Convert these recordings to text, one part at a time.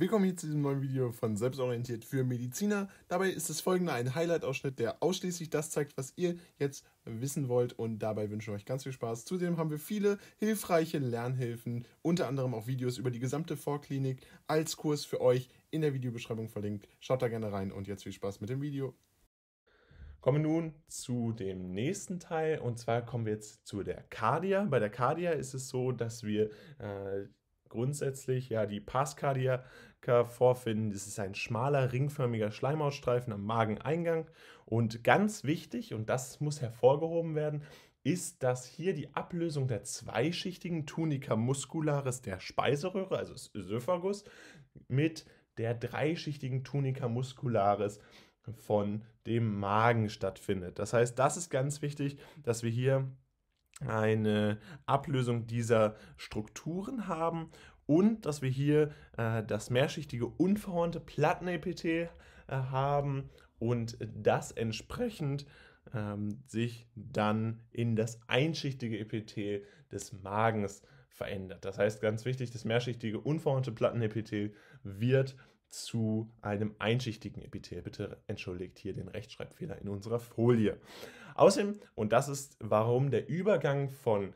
Willkommen hier zu diesem neuen Video von Selbstorientiert für Mediziner. Dabei ist das folgende ein Highlight-Ausschnitt, der ausschließlich das zeigt, was ihr jetzt wissen wollt und dabei wünschen wir euch ganz viel Spaß. Zudem haben wir viele hilfreiche Lernhilfen, unter anderem auch Videos über die gesamte Vorklinik als Kurs für euch in der Videobeschreibung verlinkt. Schaut da gerne rein und jetzt viel Spaß mit dem Video. Kommen wir nun zu dem nächsten Teil und zwar kommen wir jetzt zu der Cardia. Bei der Cardia ist es so, dass wir äh, grundsätzlich ja die Pascardiaca vorfinden. Das ist ein schmaler, ringförmiger Schleimhautstreifen am Mageneingang. Und ganz wichtig, und das muss hervorgehoben werden, ist, dass hier die Ablösung der zweischichtigen Tunica muscularis der Speiseröhre, also des Ösophagus, mit der dreischichtigen Tunica muscularis von dem Magen stattfindet. Das heißt, das ist ganz wichtig, dass wir hier eine Ablösung dieser Strukturen haben und dass wir hier äh, das mehrschichtige unverhornte Plattenepithel äh, haben und das entsprechend ähm, sich dann in das einschichtige Epithel des Magens verändert. Das heißt, ganz wichtig, das mehrschichtige unverhornte Plattenepithel wird zu einem einschichtigen Epithel. Bitte entschuldigt hier den Rechtschreibfehler in unserer Folie. Außerdem, und das ist, warum der Übergang von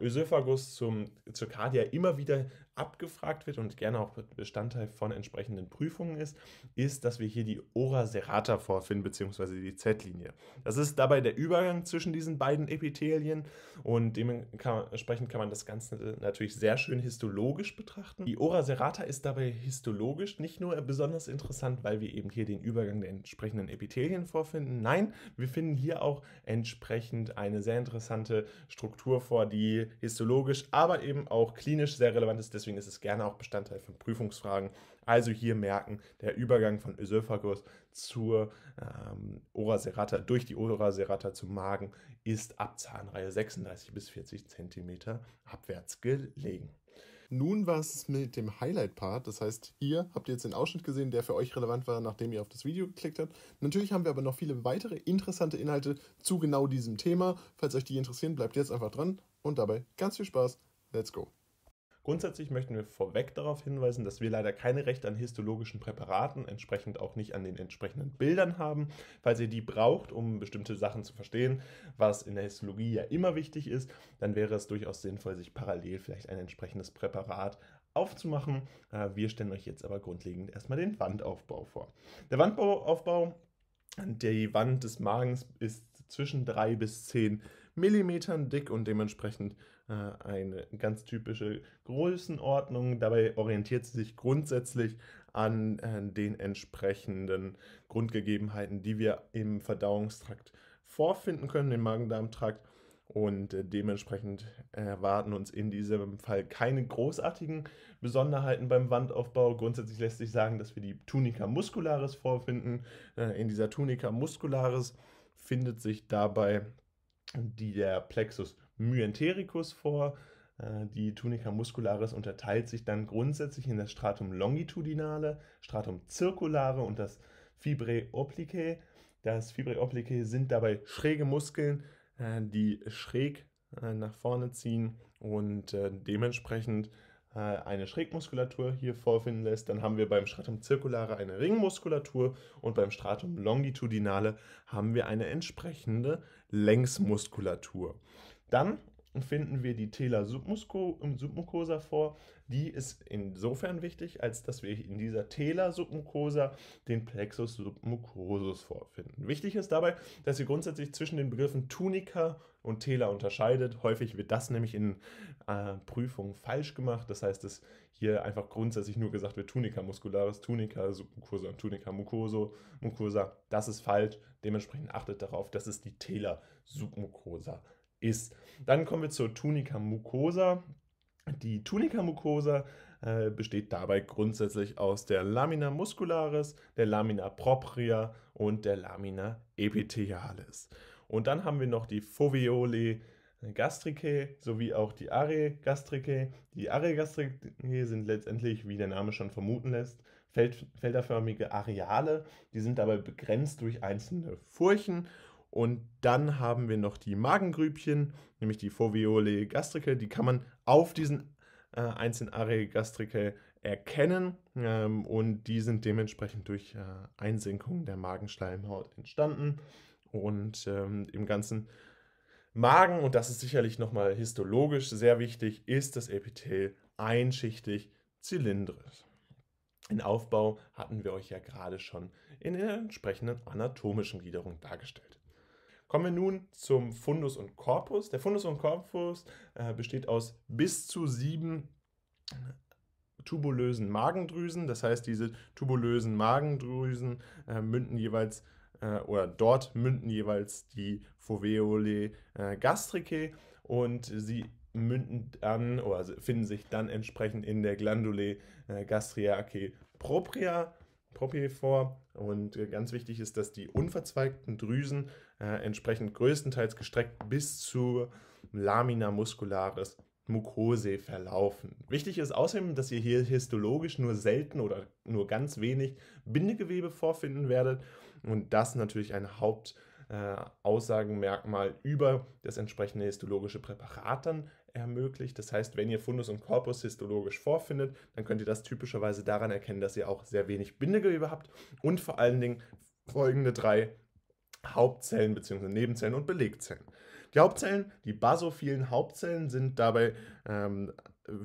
Ösophagus zum, zur Cardia immer wieder abgefragt wird und gerne auch Bestandteil von entsprechenden Prüfungen ist, ist, dass wir hier die Ora serrata vorfinden, beziehungsweise die Z-Linie. Das ist dabei der Übergang zwischen diesen beiden Epithelien und dementsprechend kann man das Ganze natürlich sehr schön histologisch betrachten. Die Ora serrata ist dabei histologisch nicht nur besonders interessant, weil wir eben hier den Übergang der entsprechenden Epithelien vorfinden, nein, wir finden hier auch entsprechend eine sehr interessante Struktur vor, die histologisch, aber eben auch klinisch sehr relevant ist. Deswegen Deswegen ist es gerne auch Bestandteil von Prüfungsfragen. Also hier merken, der Übergang von Ösophagus zur ähm, Ora serrata, durch die Ora serrata zum Magen, ist ab Zahnreihe 36 bis 40 cm abwärts gelegen. Nun war es mit dem Highlight-Part. Das heißt, hier habt ihr jetzt den Ausschnitt gesehen, der für euch relevant war, nachdem ihr auf das Video geklickt habt. Natürlich haben wir aber noch viele weitere interessante Inhalte zu genau diesem Thema. Falls euch die interessieren, bleibt jetzt einfach dran und dabei ganz viel Spaß. Let's go! Grundsätzlich möchten wir vorweg darauf hinweisen, dass wir leider keine Rechte an histologischen Präparaten, entsprechend auch nicht an den entsprechenden Bildern haben. Falls ihr die braucht, um bestimmte Sachen zu verstehen, was in der Histologie ja immer wichtig ist, dann wäre es durchaus sinnvoll, sich parallel vielleicht ein entsprechendes Präparat aufzumachen. Äh, wir stellen euch jetzt aber grundlegend erstmal den Wandaufbau vor. Der Wandaufbau, die Wand des Magens ist zwischen 3 bis 10 Millimetern dick und dementsprechend äh, eine ganz typische Größenordnung. Dabei orientiert sie sich grundsätzlich an äh, den entsprechenden Grundgegebenheiten, die wir im Verdauungstrakt vorfinden können, im Magen-Darm-Trakt. Und äh, dementsprechend erwarten uns in diesem Fall keine großartigen Besonderheiten beim Wandaufbau. Grundsätzlich lässt sich sagen, dass wir die Tunica muscularis vorfinden. In dieser Tunica muscularis findet sich dabei der Plexus myentericus vor. Äh, die Tunica muscularis unterteilt sich dann grundsätzlich in das Stratum longitudinale, Stratum zirkulare und das Fibre oblique. Das Fibre oblique sind dabei schräge Muskeln, äh, die schräg äh, nach vorne ziehen und dementsprechend eine Schrägmuskulatur hier vorfinden lässt. Dann haben wir beim Stratum zirkulare eine Ringmuskulatur und beim Stratum longitudinale haben wir eine entsprechende Längsmuskulatur. Dann finden wir die Tela submucosa vor. Die ist insofern wichtig, als dass wir in dieser Tela submucosa den Plexus submucosus vorfinden. Wichtig ist dabei, dass ihr grundsätzlich zwischen den Begriffen Tunica und Tela unterscheidet. Häufig wird das nämlich in äh, Prüfungen falsch gemacht. Das heißt, dass hier einfach grundsätzlich nur gesagt wird Tunica muscularis, Tunica submucosa und Tunica mucoso, mucosa. Das ist falsch. Dementsprechend achtet darauf, dass es die Tela submucosa ist ist. Dann kommen wir zur Tunica mucosa. Die Tunica mucosa äh, besteht dabei grundsätzlich aus der Lamina muscularis, der Lamina propria und der Lamina epithialis. Und dann haben wir noch die Foveole gastricae sowie auch die Are gastricae. Die Are gastricae sind letztendlich, wie der Name schon vermuten lässt, feld, felderförmige Areale. Die sind dabei begrenzt durch einzelne Furchen und dann haben wir noch die Magengrübchen, nämlich die Foveole gastricae. Die kann man auf diesen äh, einzelnen Aree gastricae erkennen. Ähm, und die sind dementsprechend durch äh, Einsenkung der Magenschleimhaut entstanden. Und ähm, im ganzen Magen, und das ist sicherlich nochmal histologisch sehr wichtig, ist das Epithel einschichtig zylindrisch. Den Aufbau hatten wir euch ja gerade schon in der entsprechenden anatomischen Gliederung dargestellt. Kommen wir nun zum Fundus und Korpus. Der Fundus und Korpus äh, besteht aus bis zu sieben tubulösen Magendrüsen. Das heißt, diese tubulösen Magendrüsen äh, münden jeweils äh, oder dort münden jeweils die Foveole äh, gastricae und sie münden dann oder finden sich dann entsprechend in der Glandulae äh, gastriaceae propria Proppi vor. Und äh, ganz wichtig ist, dass die unverzweigten Drüsen äh, entsprechend größtenteils gestreckt bis zur Lamina muscularis Mucose verlaufen. Wichtig ist außerdem, dass ihr hier histologisch nur selten oder nur ganz wenig Bindegewebe vorfinden werdet und das natürlich ein Hauptaussagenmerkmal äh, über das entsprechende histologische Präparat dann ermöglicht. Das heißt, wenn ihr Fundus und Korpus histologisch vorfindet, dann könnt ihr das typischerweise daran erkennen, dass ihr auch sehr wenig Bindegewebe habt und vor allen Dingen folgende drei Hauptzellen bzw. Nebenzellen und Belegzellen. Die Hauptzellen, die basophilen Hauptzellen, sind dabei, ähm,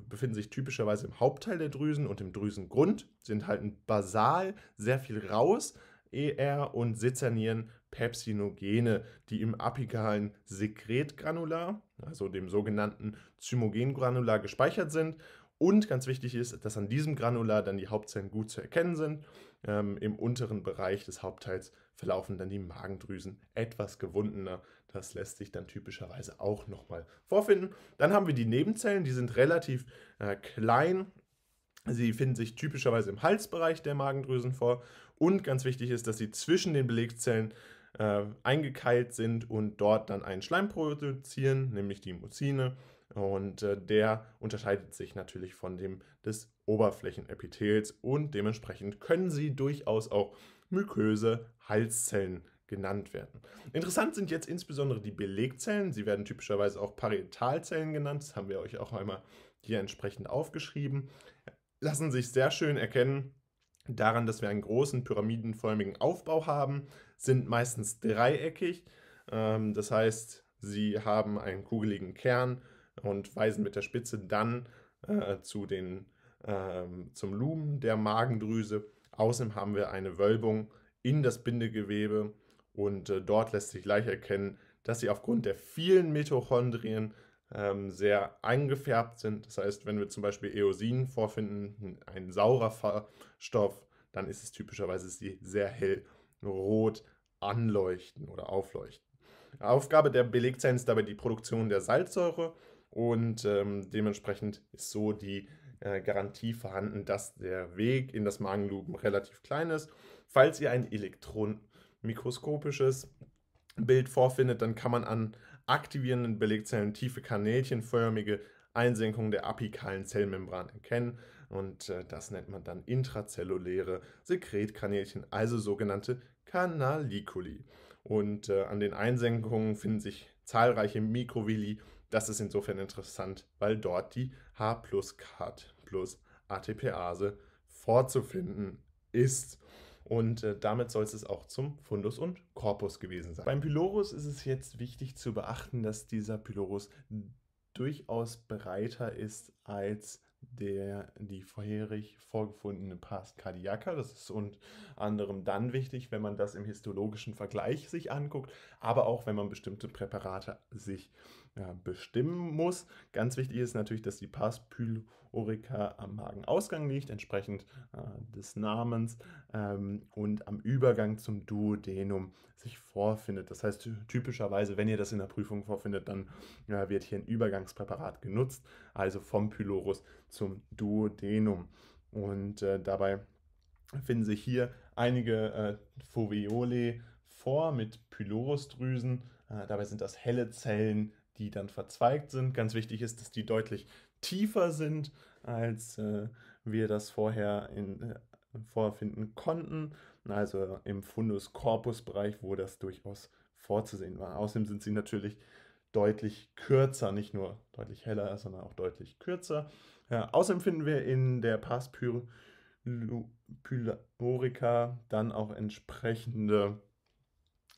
befinden sich typischerweise im Hauptteil der Drüsen und im Drüsengrund, sind halt basal sehr viel raus, ER und sezernieren Pepsinogene, die im apikalen Sekretgranular, also dem sogenannten Zymogengranular, gespeichert sind. Und ganz wichtig ist, dass an diesem Granular dann die Hauptzellen gut zu erkennen sind. Ähm, Im unteren Bereich des Hauptteils verlaufen dann die Magendrüsen etwas gewundener. Das lässt sich dann typischerweise auch nochmal vorfinden. Dann haben wir die Nebenzellen, die sind relativ äh, klein Sie finden sich typischerweise im Halsbereich der Magendrüsen vor und ganz wichtig ist, dass sie zwischen den Belegzellen äh, eingekeilt sind und dort dann einen Schleim produzieren, nämlich die Mucine. Und äh, der unterscheidet sich natürlich von dem des Oberflächenepithels und dementsprechend können sie durchaus auch myköse Halszellen genannt werden. Interessant sind jetzt insbesondere die Belegzellen. Sie werden typischerweise auch Parietalzellen genannt. Das haben wir euch auch einmal hier entsprechend aufgeschrieben lassen sich sehr schön erkennen daran, dass wir einen großen pyramidenförmigen Aufbau haben, sind meistens dreieckig. Ähm, das heißt, sie haben einen kugeligen Kern und weisen mit der Spitze dann äh, zu den, ähm, zum Lumen der Magendrüse. Außerdem haben wir eine Wölbung in das Bindegewebe und äh, dort lässt sich gleich erkennen, dass sie aufgrund der vielen Mitochondrien ähm, sehr eingefärbt sind. Das heißt, wenn wir zum Beispiel Eosin vorfinden, ein saurer Stoff, dann ist es typischerweise sie sehr hell rot anleuchten oder aufleuchten. Aufgabe der Belegzellen ist dabei die Produktion der Salzsäure und ähm, dementsprechend ist so die äh, Garantie vorhanden, dass der Weg in das Magenluben relativ klein ist. Falls ihr ein elektronmikroskopisches Bild vorfindet, dann kann man an aktivierenden Belegzellen tiefe kanälchenförmige Einsenkungen der apikalen Zellmembran erkennen und äh, das nennt man dann intrazelluläre Sekretkanälchen, also sogenannte Kanalikuli. Und äh, an den Einsenkungen finden sich zahlreiche Mikrovilli. Das ist insofern interessant, weil dort die H plus CAT plus ATPase vorzufinden ist. Und äh, damit soll es auch zum Fundus und Korpus gewesen sein. Beim Pylorus ist es jetzt wichtig zu beachten, dass dieser Pylorus durchaus breiter ist als der die vorherig vorgefundene Pars cardiaca. Das ist unter anderem dann wichtig, wenn man das im histologischen Vergleich sich anguckt, aber auch wenn man bestimmte Präparate sich ja, bestimmen muss. Ganz wichtig ist natürlich, dass die Passpylorica am Magenausgang liegt, entsprechend äh, des Namens ähm, und am Übergang zum Duodenum sich vorfindet. Das heißt, typischerweise, wenn ihr das in der Prüfung vorfindet, dann äh, wird hier ein Übergangspräparat genutzt, also vom Pylorus zum Duodenum. Und äh, dabei finden sich hier einige äh, Foveole vor mit Pylorusdrüsen. Äh, dabei sind das helle Zellen, die dann verzweigt sind. Ganz wichtig ist, dass die deutlich tiefer sind, als äh, wir das vorher in, äh, vorfinden konnten. Also im Fundus-Corpus-Bereich, wo das durchaus vorzusehen war. Außerdem sind sie natürlich deutlich kürzer, nicht nur deutlich heller, sondern auch deutlich kürzer. Ja, außerdem finden wir in der Passpylorica dann auch entsprechende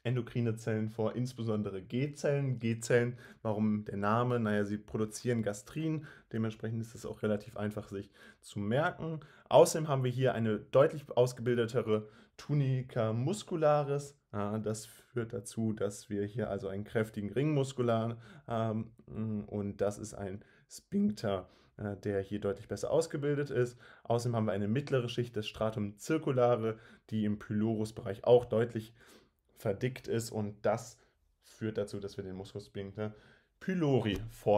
endokrine Zellen vor, insbesondere G-Zellen. G-Zellen, warum der Name? Naja, sie produzieren Gastrin, dementsprechend ist es auch relativ einfach sich zu merken. Außerdem haben wir hier eine deutlich ausgebildetere Tunica muscularis. Ah, das führt dazu, dass wir hier also einen kräftigen Ringmuskular haben ähm, und das ist ein Sphinkter äh, der hier deutlich besser ausgebildet ist. Außerdem haben wir eine mittlere Schicht des Stratum circulare, die im Pylorusbereich auch deutlich verdickt ist und das führt dazu, dass wir den Muskus pylori vor